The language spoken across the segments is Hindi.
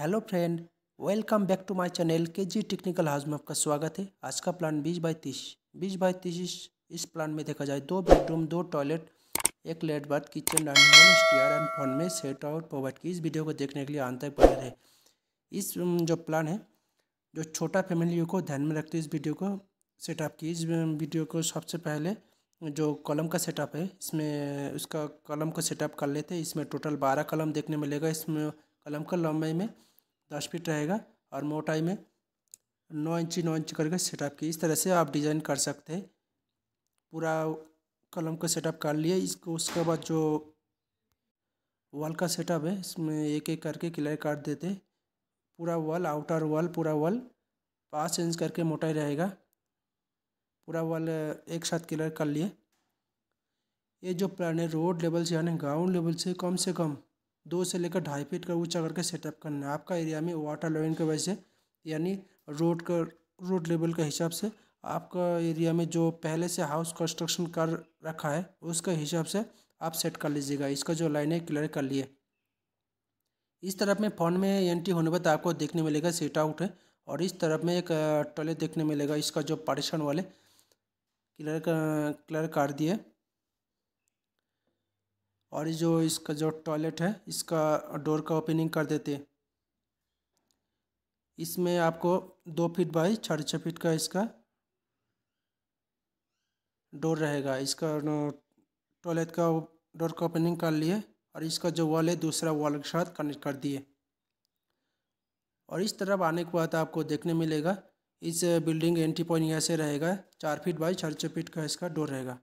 hello friend welcome back to my channel K G technical house में आपका स्वागत है आज का प्लान बीस बाई तीस बीस बाई तीस इस प्लान में देखा जाए दो बेडरूम दो टॉयलेट एक लेट bath kitchen dining hall stair and फोन में सेट आउट प्रोवाइड की इस वीडियो को देखने के लिए आंतरिक बने रहे इस जो प्लान है जो छोटा फैमिली को ध्यान में रखते इस वीडियो को सेटअप की इस वीडियो को सबसे पहले जो कलम का सेटअप है इसमें उसका कलम का सेटअप कर लेते हैं इसमें टोटल बारह कलम देखने मिलेगा इसमें कलम का लंबाई में दस फीट रहेगा और मोटाई में नौ इंची नौ इंची करके सेटअप की इस तरह से आप डिज़ाइन कर सकते हैं पूरा कलम का सेटअप कर लिए इसको उसके बाद जो वॉल का सेटअप है इसमें एक एक करके क्लियर कर देते पूरा वॉल आउटर वॉल पूरा वॉल पाँच इंच करके मोटाई रहेगा पूरा वॉल एक साथ क्लियर कर लिए ये जो प्लान है रोड लेवल से यानी ग्राउंड लेवल से कम से कम दो से लेकर ढाई फीट का ऊँचा करके सेटअप करना है आपका एरिया में वाटर लाइन की वजह से यानी रोड का रोड लेवल के हिसाब से आपका एरिया में जो पहले से हाउस कंस्ट्रक्शन कर रखा है उसके हिसाब से आप सेट कर लीजिएगा इसका जो लाइन है क्लियर कर लिए इस तरफ में फोन में एंट्री होने पर आपको देखने मिलेगा सेट आउट है और इस तरफ में एक टॉयलेट देखने मिलेगा इसका जो पार्टीशन वाले क्लियर क्लियर कर दिए और जो इसका जो टॉयलेट है इसका डोर का ओपनिंग कर देते इसमें आपको दो फीट बाई साढ़े छः फीट का इसका डोर रहेगा इसका टॉयलेट का डोर का ओपनिंग कर लिए और इसका जो वॉल है दूसरा वॉल के साथ कनेक्ट कर दिए और इस तरफ आने के बाद आपको देखने मिलेगा इस बिल्डिंग एंट्री पॉइंट यहाँ से रहेगा चार फीट बाई साढ़े छः फीट का इसका डोर रहेगा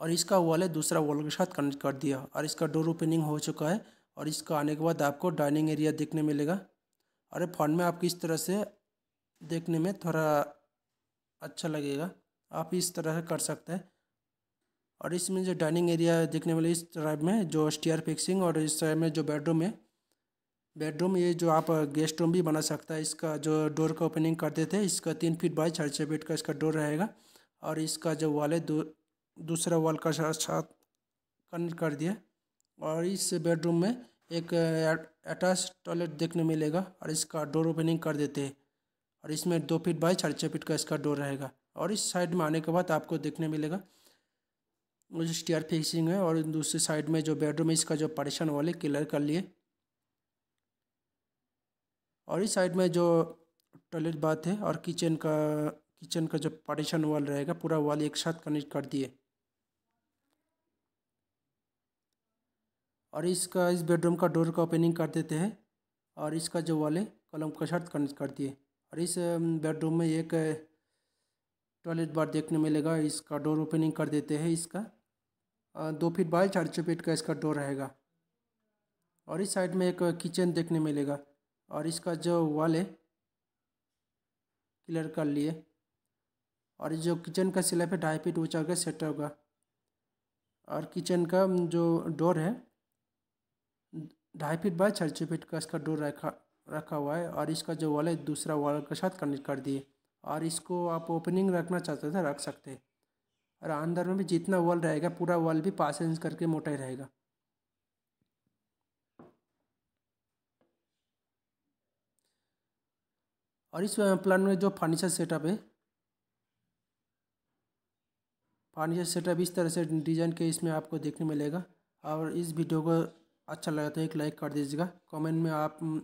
और इसका वॉल है दूसरा वॉल के साथ कनेक्ट कर दिया और इसका डोर ओपनिंग हो चुका है और इसका आने के बाद आपको डाइनिंग एरिया देखने मिलेगा और फ्रंट में आपको इस तरह से देखने में थोड़ा अच्छा लगेगा आप इस तरह कर सकते हैं और इसमें जो डाइनिंग एरिया देखने वाले इस टाइप में जो स्टेयर फिक्सिंग और इस टाइप में जो बेडरूम है बेडरूम ये जो आप गेस्ट रूम भी बना सकता है इसका जो डोर का ओपनिंग करते थे इसका तीन फीट बाई छः छः फीट का इसका डोर रहेगा और इसका जो वॉल है दो दूसरा वॉल का साथ कनेक्ट कर दिया और इस बेडरूम में एक अटैच टॉयलेट देखने मिलेगा और इसका डोर ओपनिंग कर देते हैं और इसमें दो फीट बाई चार छः फीट का इसका डोर रहेगा और इस साइड में आने के बाद आपको देखने मिलेगा जो स्टेयर फिक्सिंग है और दूसरी साइड में जो बेडरूम है इसका जो पार्टीशन वाले क्लियर कर लिए और इस साइड में जो टॉयलेट बात है और किचन का किचन का जो पार्टीशन वॉल रहेगा पूरा वॉल एक साथ कनेक्ट कर दिए और इसका इस बेडरूम का डोर का ओपनिंग कर देते हैं और इसका जो वाले कलम कर, कर दिए और इस बेडरूम में एक टॉयलेट बार देखने मिलेगा इसका डोर ओपनिंग कर देते हैं इसका दो फीट बाय चार छः फीट का इसका डोर रहेगा और इस साइड में एक किचन देखने मिलेगा और इसका जो वॉल है क्लियर कर लिए और जो किचन का सिलेप है ढाई फीट ऊँचा का सेट होगा और किचन का जो डोर है ढाई फीट बाय छः फीट का इसका डोर रखा रखा हुआ है और इसका जो वॉल है दूसरा वॉल के साथ कनेक्ट कर दिए और इसको आप ओपनिंग रखना चाहते थे तो रख सकते और अंदर में भी जितना वॉल रहेगा पूरा वॉल भी पाँच इंच करके मोटा ही रहेगा और इस प्लान में जो फर्नीचर सेटअप है फर्नीचर सेटअप इस तरह से डिजाइन के इसमें आपको देखने मिलेगा और इस वीडियो को अच्छा लगा तो एक लाइक कर दीजिएगा कमेंट में आप हम्म,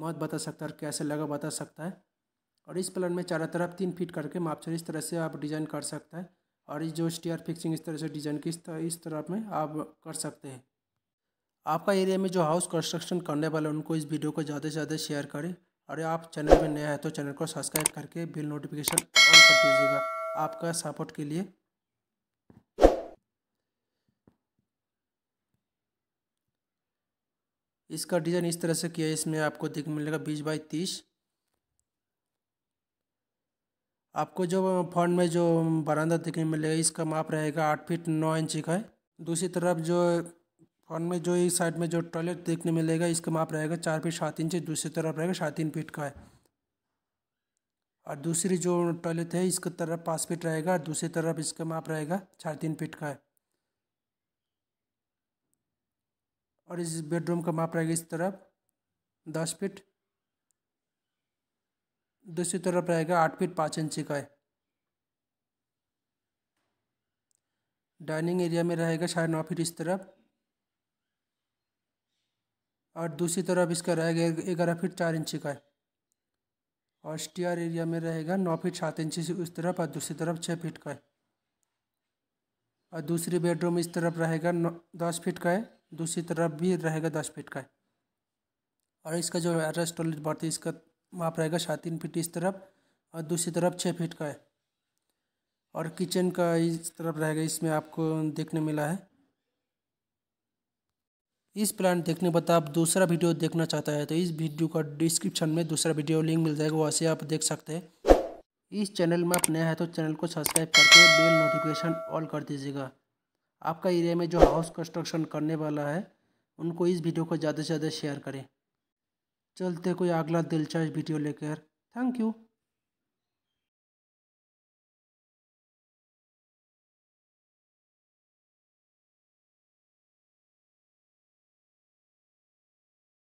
मत बता सकता है और कैसे लगा बता सकता है और इस प्लान में चारों तरफ तीन फीट करके मापसर इस तरह से आप डिज़ाइन कर सकता है और इस जो स्टेयर फिक्सिंग इस तरह से डिज़ाइन किस इस तरह इस तरफ में आप कर सकते हैं आपका एरिया में जो हाउस कंस्ट्रक्शन करने वाले उनको इस वीडियो को ज़्यादा से ज़्यादा शेयर करें और आप चैनल में नया है तो चैनल को सब्सक्राइब करके बिल नोटिफिकेशन ऑन कर दीजिएगा आपका सपोर्ट के लिए इसका डिज़ाइन इस तरह से किया है इसमें आपको देख मिलेगा बीस बाई तीस आपको जो फ्रंट में जो बरामदा देखने मिलेगा इसका माप रहेगा आठ फीट नौ इंच का है दूसरी तरफ जो फ्रंट में जो इस साइड में जो टॉयलेट देखने मिलेगा इसका माप रहेगा चार फीट सात इंच दूसरी तरफ रहेगा सात तीन फीट का है और दूसरी जो टॉयलेट है इसका तरफ पाँच फीट रहेगा दूसरी तरफ इसका माप रहेगा चार तीन फीट का है और इस बेडरूम का माप रहेगा इस तरफ दस फीट दूसरी तरफ रहेगा आठ फीट पाँच इंची का है डाइनिंग एरिया में रहेगा साढ़े नौ फीट इस तरफ और दूसरी तरफ इसका रहेगा ग्यारह फीट चार इंची का है और स्टीयर एरिया में रहेगा नौ फीट सात इंची से उस तरफ और दूसरी तरफ छः फीट का है और दूसरी बेडरूम इस तरफ रहेगा नौ दस फीट का है दूसरी तरफ भी रहेगा दस फीट का और इसका जो एड्रेस टॉयलेट बढ़ती है इसका माप रहेगा सात तीन फीट इस तरफ और दूसरी तरफ छः फीट का है और किचन का इस तरफ रहेगा इसमें आपको देखने मिला है इस प्लान देखने पर तो आप दूसरा वीडियो देखना चाहता है तो इस वीडियो का डिस्क्रिप्शन में दूसरा वीडियो लिंक मिल जाएगा वहाँ से आप देख सकते हैं इस चैनल में आप नया है तो चैनल को सब्सक्राइब करके बेल नोटिफिकेशन ऑल कर दीजिएगा आपका एरिया में जो हाउस कंस्ट्रक्शन करने वाला है उनको इस वीडियो को ज़्यादा से ज़्यादा शेयर करें चलते कोई अगला दिलचस्प वीडियो लेकर थैंक यू